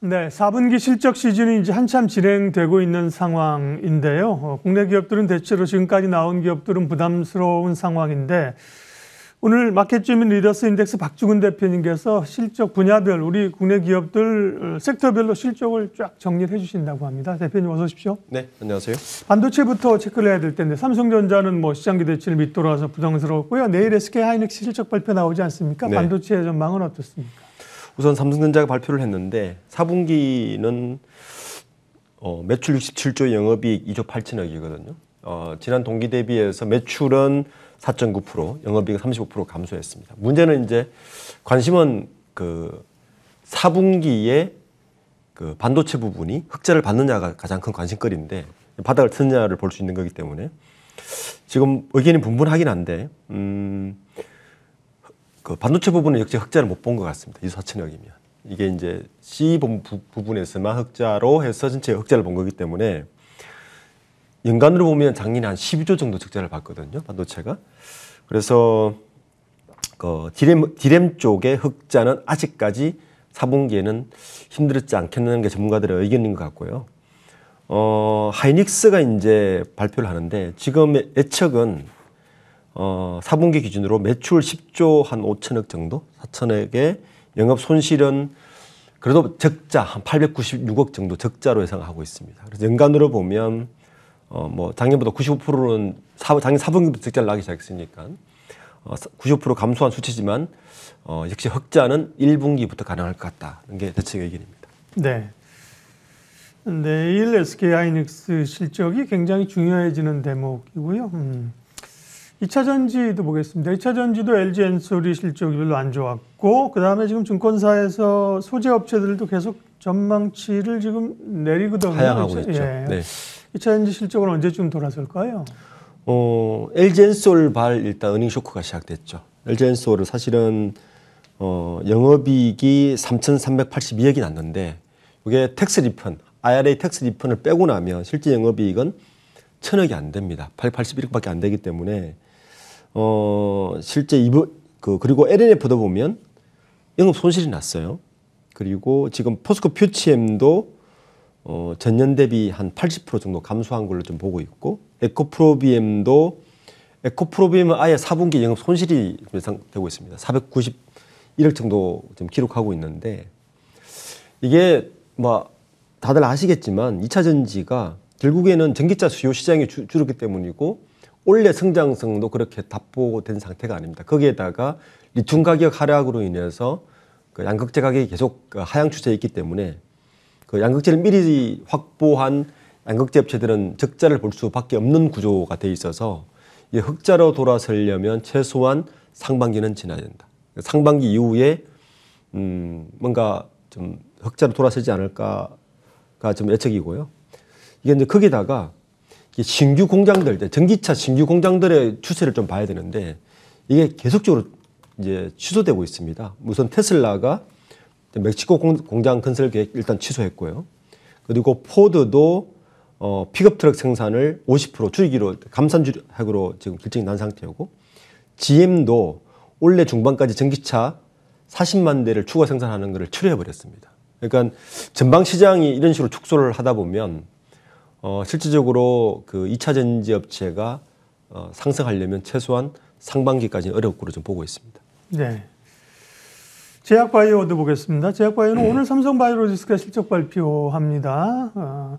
네, 4분기 실적 시즌이 이제 한참 진행되고 있는 상황인데요. 어, 국내 기업들은 대체로 지금까지 나온 기업들은 부담스러운 상황인데 오늘 마켓주민 리더스 인덱스 박주근 대표님께서 실적 분야별 우리 국내 기업들 어, 섹터별로 실적을 쫙 정리를 해주신다고 합니다. 대표님 어서 오십시오. 네, 안녕하세요. 반도체부터 체크를 해야 될 텐데 삼성전자는 뭐 시장 기대치를 밑돌아서 부담스러웠고요. 내일 SK 하이닉스 실적 발표 나오지 않습니까? 네. 반도체 전망은 어떻습니까? 우선 삼성전자가 발표를 했는데 4분기는 어, 매출 67조 영업이익 2조 8천억이거든요. 어, 지난 동기 대비해서 매출은 4.9%, 영업이익 35% 감소했습니다. 문제는 이제 관심은 그 4분기에 그 반도체 부분이 흑자를 받느냐가 가장 큰 관심거리인데 바닥을 트느냐를 볼 수 있는 거기 때문에 지금 의견이 분분하긴 한데 음, 그 반도체 부분은 역시 흑자를 못 본 것 같습니다. 이 사천억이면 이게 이제 C 부, 분에서만 흑자로 해서 전체 흑자를 본 거기 때문에 연간으로 보면 작년 한 12조 정도 적자를 봤거든요. 반도체가 그래서 그 디램 디램 쪽의 흑자는 아직까지 4분기에는 힘들지 않겠는 게 전문가들의 의견인 것 같고요. 어, 하이닉스가 이제 발표를 하는데 지금 예측은 어, 4분기 기준으로 매출 10조 한 5천억 정도, 4천억에 영업 손실은 그래도 적자 한 896억 정도 적자로 예상하고 있습니다. 그래서 연간으로 보면 어, 뭐 작년보다 95%는 사, 작년 4분기부터 적자를 나기 시작했으니까 어, 95% 감소한 수치지만 어, 역시 흑자는 1분기부터 가능할 것 같다는 게 대책 의견입니다. 네. 내일 네, SK 하이닉스 실적이 굉장히 중요해지는 대목이고요. 음. 2차 전지도 보겠습니다. 2차 전지도 LG 엔솔이 실적이 별로 안 좋았고 그다음에 지금 증권사에서 소재 업체들도 계속 전망치를 지금 내리거든요. 하향하고 있죠. 예. 네. 2차 전지 실적은 언제쯤 돌아설까요? 어, LG 엔솔 발 일단 은행 쇼크가 시작됐죠. LG 엔솔은 사실은 어, 영업이익이 3,382억이 났는데 이게 텍스 리펀, IRA 텍스 리펀을 빼고 나면 실제 영업이익은 천억이 안 됩니다. 881억밖에 안 되기 때문에 어, 실제 이번 그 그리고 LNF도 보면 영업 손실이 났어요. 그리고 지금 포스코 퓨치엠도 어, 전년 대비 한 80% 정도 감소한 걸로 좀 보고 있고 에코프로비엠도 에코프로비엠은 아예 4분기 영업 손실이 예상되고 있습니다. 491억 정도 좀 기록하고 있는데 이게 뭐 다들 아시겠지만 2차 전지가 결국에는 전기차 수요 시장이 줄었기 때문이고 원래 성장성도 그렇게 답보된 상태가 아닙니다. 거기에다가 리튬 가격 하락으로 인해서 그 양극재 가격이 계속 그 하향 추세에 있기 때문에 그 양극재를 미리 확보한 양극재 업체들은 적자를 볼 수밖에 없는 구조가 돼 있어서 이 흑자로 돌아서려면 최소한 상반기는 지나야 된다. 상반기 이후에 음 뭔가 좀 흑자로 돌아서지 않을까가 좀 예측이고요. 이게 이제 거기다가 신규 공장들, 전기차 신규 공장들의 추세를 좀 봐야 되는데 이게 계속적으로 이제 취소되고 있습니다. 우선 테슬라가 멕시코 공장 건설 계획 일단 취소했고요. 그리고 포드도 어, 픽업트럭 생산을 50% 줄이기로 감산 줄약으로 지금 결정이 난 상태고 GM도 올해 중반까지 전기차 40만 대를 추가 생산하는 것을 철회해 버렸습니다. 그러니까 전방 시장이 이런 식으로 축소를 하다 보면 어, 실질적으로 그 2차 전지 업체가 어, 상승하려면 최소한 상반기까지 는 어렵고로 좀 보고 있습니다. 네. 제약바이오도 보겠습니다. 제약바이오는 네. 오늘 삼성바이오로지스가 실적 발표합니다. 어,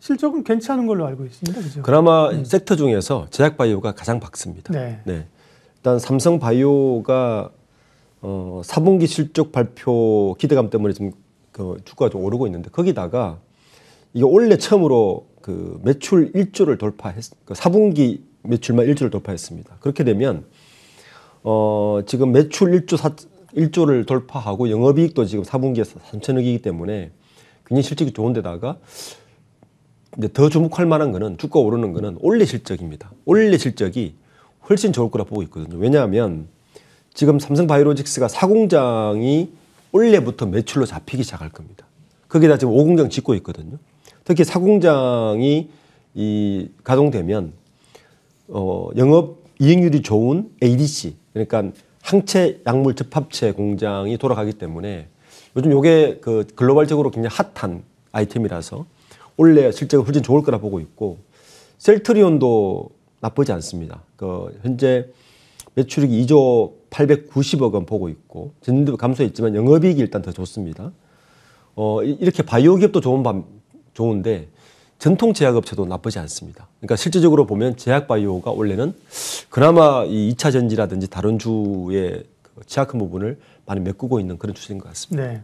실적은 괜찮은 걸로 알고 있습니다. 그죠? 그나마 음. 섹터 중에서 제약바이오가 가장 박습니다. 네. 네. 일단 삼성바이오가 어, 4분기 실적 발표 기대감 때문에 지그 주가가 좀 오르고 있는데 거기다가 이게 올해 처음으로 그 매출 1조를 돌파했, 그 4분기 매출만 1조를 돌파했습니다. 그렇게 되면, 어, 지금 매출 1조 4, 1조를 돌파하고 영업이익도 지금 4분기에 서 3천억이기 때문에 굉장히 실적이 좋은데다가 근데 더 주목할 만한 거는 주가 오르는 거는 올해 실적입니다. 올해 실적이 훨씬 좋을 거라 보고 있거든요. 왜냐하면 지금 삼성 바이오로직스가 4공장이 올해부터 매출로 잡히기 시작할 겁니다. 거기다 지금 5공장 짓고 있거든요. 특히 사공장이 이 가동되면 어, 영업 이익률이 좋은 ADC 그러니까 항체 약물 접합체 공장이 돌아가기 때문에 요즘 요게 그 글로벌적으로 굉장히 핫한 아이템이라서 원래 실제가 훨씬 좋을 거라 보고 있고 셀트리온도 나쁘지 않습니다. 그 현재 매출액이 2조 890억 원 보고 있고 전년도 감소했지만 영업이익이 일단 더 좋습니다. 어 이렇게 바이오 기업도 좋은 좋은데 전통 제약업체도 나쁘지 않습니다. 그러니까 실질적으로 보면 제약바이오가 원래는 그나마 이 2차 전지라든지 다른 주의 그 취약한 부분을 많이 메꾸고 있는 그런 추세인 것 같습니다. 네.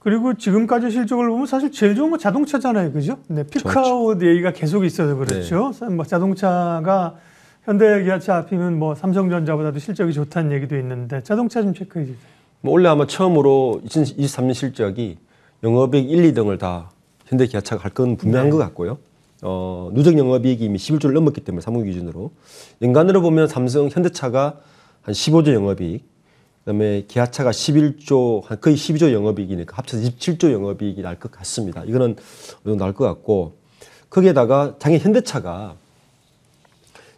그리고 지금까지 실적을 보면 사실 제일 좋은 건 자동차잖아요. 그죠? 네. 그렇죠. 피크아웃 그렇죠. 얘기가 계속 있어서 그렇죠. 네. 뭐 자동차가 현대 기아차 앞이면 뭐 삼성전자보다도 실적이 좋다는 얘기도 있는데 자동차 좀 체크해 주세요. 뭐 원래 아마 처음으로 2023년 실적이 영업이익 1, 2등을 다 현대기아차가 갈 건 분명한 네. 것 같고요. 어, 누적 영업이익이 이미 11조를 넘었기 때문에 3분기 기준으로 연간으로 보면 삼성, 현대차가 한 15조 영업이익, 그다음에 기아차가 11조 거의 12조 영업이익이니까 합쳐서 27조 영업이익이 날 것 같습니다. 이거는 어느 정도 날 것 같고 거기에다가 당연 현대차가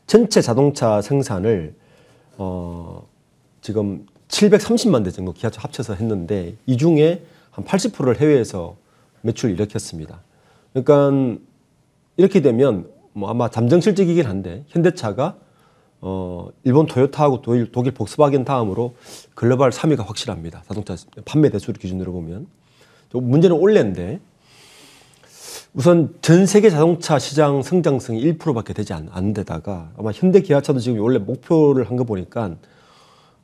전체 자동차 생산을 어, 지금 730만 대 정도 기아차 합쳐서 했는데 이 중에 한 80%를 해외에서 매출을 일으켰습니다. 그러니까 이렇게 되면 뭐 아마 잠정실적이긴 한데 현대차가 어, 일본 토요타하고 독일, 독일 복스바겐 다음으로 글로벌 3위가 확실합니다. 자동차 판매 대수를 기준으로 보면. 문제는 올해인데 우선 전 세계 자동차 시장 성장성이 1%밖에 되지 않, 는 데다가 아마 현대 기아차도 지금 원래 목표를 한 거 보니까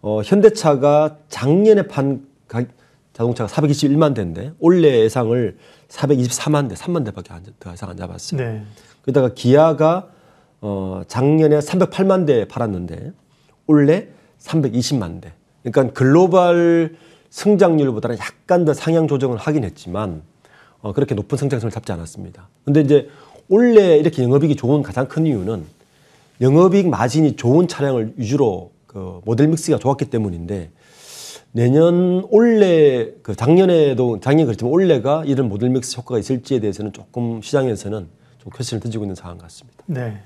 어, 현대차가 작년에 판 가, 자동차가 421만 대인데 올해 예상을 424만 대, 3만 대밖에 안, 더 이상 안 잡았어요. 네. 그러다가 기아가 어, 작년에 308만 대 팔았는데 올해 320만 대. 그러니까 글로벌 성장률보다는 약간 더 상향 조정을 하긴 했지만 어, 그렇게 높은 성장성을 잡지 않았습니다. 근데 이제 올해 이렇게 영업이익이 좋은 가장 큰 이유는 영업이익 마진이 좋은 차량을 위주로 그 모델 믹스가 좋았기 때문인데 내년 올해 그 작년에도 작년 그렇지만 올해가 이런 모델 믹스 효과가 있을지에 대해서는 조금 시장에서는 좀 퀘스천을 던지고 있는 상황 같습니다. 네.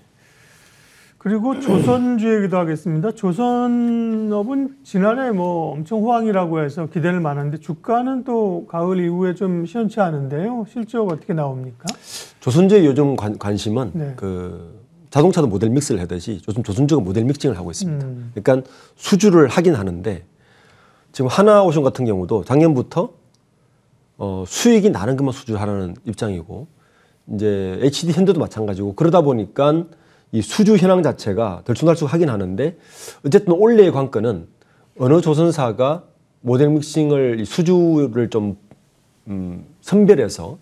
그리고 조선주 얘기도 하겠습니다. 조선업은 지난해 뭐 엄청 호황이라고 해서 기대를 많았는데 주가는 또 가을 이후에 좀 시원치 않은데요. 실적 어떻게 나옵니까? 조선주의 요즘 관, 심은 네. 그 자동차도 모델 믹스를 하듯이 요즘 조선주가 모델 믹싱을 하고 있습니다. 음. 그러니까 수주를 하긴 하는데 지금 하나오션 같은 경우도 작년부터 어, 수익이 나는 것만 수주하라는 입장이고 이제 HD 현대도 마찬가지고 그러다 보니까 이 수주 현황 자체가 들쑥날쑥 하긴 하는데 어쨌든 올해의 관건은 어느 조선사가 모델 믹싱을 수주를 좀 음, 선별해서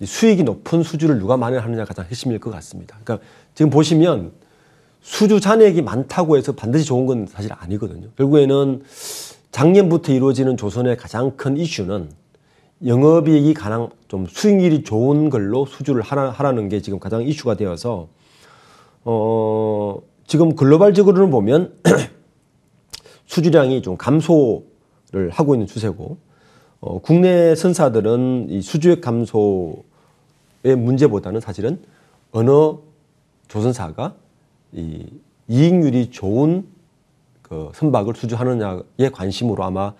이 수익이 높은 수주를 누가 마련하느냐 가장 핵심일 것 같습니다. 그러니까 지금 보시면 수주 잔액이 많다고 해서 반드시 좋은 건 사실 아니거든요. 결국에는 작년부터 이루어지는 조선의 가장 큰 이슈는 영업이익이 가장 좀 수익률이 좋은 걸로 수주를 하라, 하라 는게 지금 가장 이슈가 되어서 어, 지금 글로벌적으로는 보면 수주량이 좀 감소를 하고 있는 추세고 어, 국내 선사들은 이 수주액 감소의 문제보다는 사실은 어느 조선사가 이 이익률이 좋은 그 선박을 수주하느냐에 관심으로 아마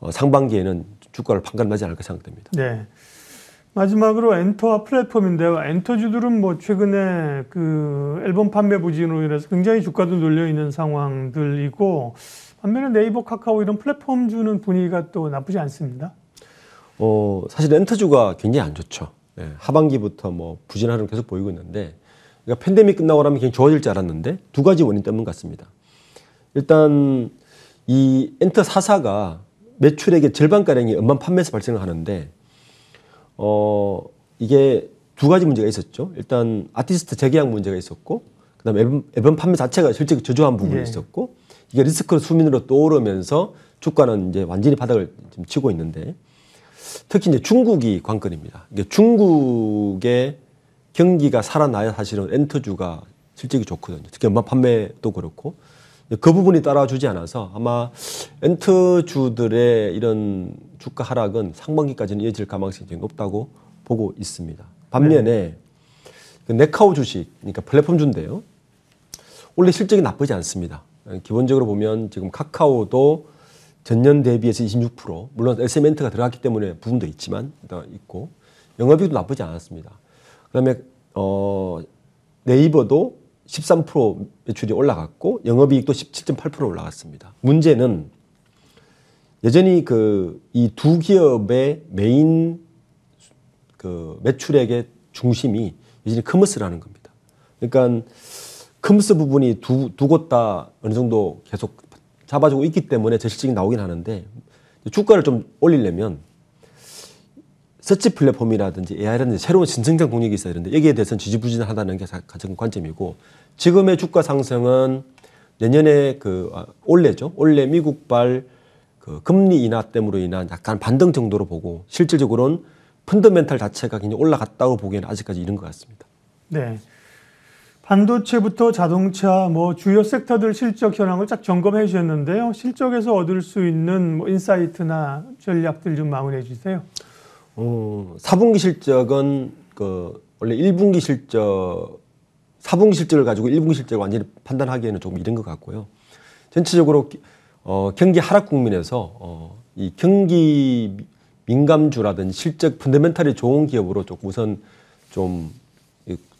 어, 상반기에는 주가를 판가름하지 않을까 생각됩니다. 네. 마지막으로 엔터와 플랫폼인데요. 엔터주들은 뭐 최근에 그 앨범 판매 부진으로 인해서 굉장히 주가도 눌려 있는 상황들이고 반면에 네이버, 카카오 이런 플랫폼주는 분위기가 또 나쁘지 않습니다. 어, 사실 엔터주가 굉장히 안 좋죠. 예, 하반기부터 뭐 부진하는 계속 보이고 있는데 그러니까 팬데믹 끝나고 나면 굉장히 좋아질 줄 알았는데 두 가지 원인 때문 같습니다. 일단 이 엔터 사사가 매출액의 절반가량이 음반 판매에서 발생을 하는데 어 이게 두 가지 문제가 있었죠. 일단 아티스트 재계약 문제가 있었고 그다음에 앨범, 앨범 판매 자체가 실제 저조한 부분이 예. 있었고 이게 리스크 수민으로 떠오르면서 주가는 이제 완전히 바닥을 지금 치고 있는데 특히 이제 중국이 관건입니다. 이게 중국의 경기가 살아나야 사실은 엔터주가 실적이 좋거든요. 특히 음반 판매도 그렇고 그 부분이 따라주지 않아서 아마 엔트주들의 이런 주가 하락은 상반기까지는 이어질 가능성이 높다고 보고 있습니다. 반면에 네. 그 네카오 주식, 그러니까 플랫폼주인데요. 원래 실적이 나쁘지 않습니다. 기본적으로 보면 지금 카카오도 전년 대비해서 26%, 물론 엘세멘트가 들어갔기 때문에 부분도 있지만 있고 영업이익도 나쁘지 않았습니다. 그다음에 어, 네이버도 13% 매출이 올라갔고 영업이익도 17.8% 올라갔습니다. 문제는 여전히 그 이 두 기업의 메인 그 매출액의 중심이 여전히 커머스라는 겁니다. 그러니까 컴스 부분이 두두 곳 다 어느 정도 계속 잡아주고 있기 때문에 제 실적이 나오긴 하는데 주가를 좀 올리려면 서치 플랫폼이라든지 AI라든지 새로운 신성장 동력이 있어야 되는데 여기에 대해서는 지지부진하다는 게 가장 관점이고 지금의 주가 상승은 내년에 그 아, 올해죠 올해 미국발 그 금리 인하 때문에 인한 약간 반등 정도로 보고 실질적으로는 펀더멘탈 자체가 굉장히 올라갔다고 보기에는 아직까지 이른것 같습니다. 네. 반도체부터 자동차 뭐 주요 섹터들 실적 현황을 쫙 점검해 주셨는데요. 실적에서 얻을 수 있는 뭐 인사이트나 전략들 좀 마무리해 주세요. 어, 4분기 실적은 그 원래 1분기 실적 4분기 실적을 가지고 1분기 실적을 완전히 판단하기에는 조금 이른 것 같고요. 전체적으로 어, 경기 하락 국면에서 어, 이 경기 민감주라든지 실적 펀더멘탈이 좋은 기업으로 조금 우선 좀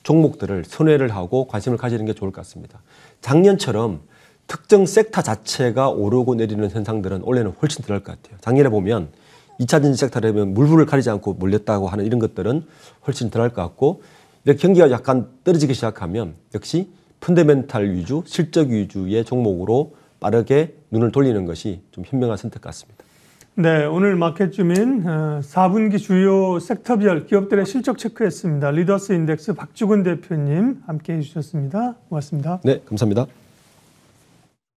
종목들을 선회를 하고 관심을 가지는 게 좋을 것 같습니다. 작년처럼 특정 섹터 자체가 오르고 내리는 현상들은 올해는 훨씬 덜할것 같아요. 작년에 보면 2차 전지 섹터를 보면 물불을 가리지 않고 몰렸다고 하는 이런 것들은 훨씬 덜할 것 같고 이렇게 경기가 약간 떨어지기 시작하면 역시 펀데멘탈 위주, 실적 위주의 종목으로 빠르게 눈을 돌리는 것이 좀 현명한 선택 같습니다. 네, 오늘 마켓 주민 4분기 어, 주요 섹터별 기업들의 실적 체크했습니다. 리더스 인덱스 박주근 대표님 함께 해주셨습니다. 고맙습니다. 네, 감사합니다.